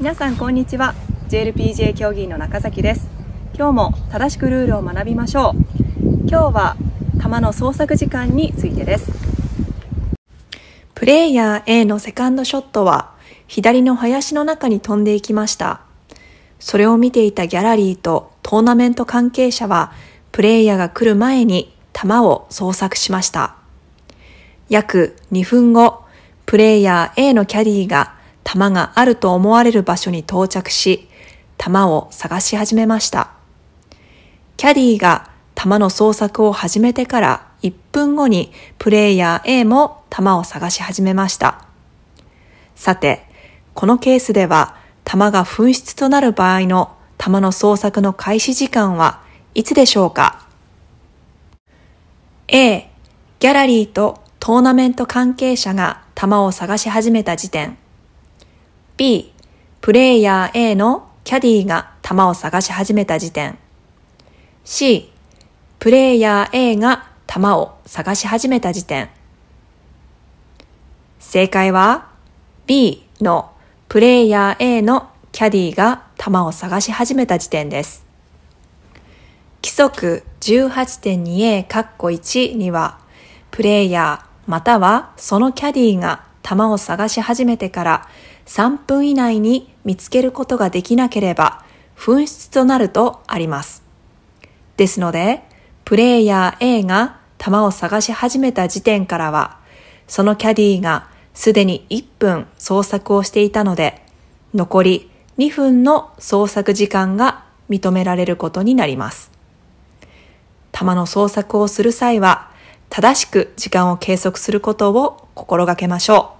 皆さんこんにちは j l p j 競技の中崎です今日も正しくルールを学びましょう今日は球の創作時間についてですプレイヤー A のセカンドショットは左の林の中に飛んでいきましたそれを見ていたギャラリーとトーナメント関係者はプレイヤーが来る前に球を創作しました約2分後プレイヤー A のキャディーが玉があると思われる場所に到着し、玉を探し始めました。キャディが玉の捜索を始めてから1分後にプレイヤー A も弾を探し始めました。さて、このケースでは弾が紛失となる場合の玉の捜索の開始時間はいつでしょうか ?A、ギャラリーとトーナメント関係者が弾を探し始めた時点。B、プレイヤー A のキャディが球を探し始めた時点。C、プレイヤー A が球を探し始めた時点。正解は B のプレイヤー A のキャディが球を探し始めた時点です。規則 18.2a カッコ1には、プレイヤーまたはそのキャディが球を探し始めてから3分以内に見つけることができなければ紛失となるとあります。ですので、プレイヤー A が球を探し始めた時点からは、そのキャディがすでに1分捜索をしていたので、残り2分の捜索時間が認められることになります。弾の捜索をする際は、正しく時間を計測することを心がけましょう。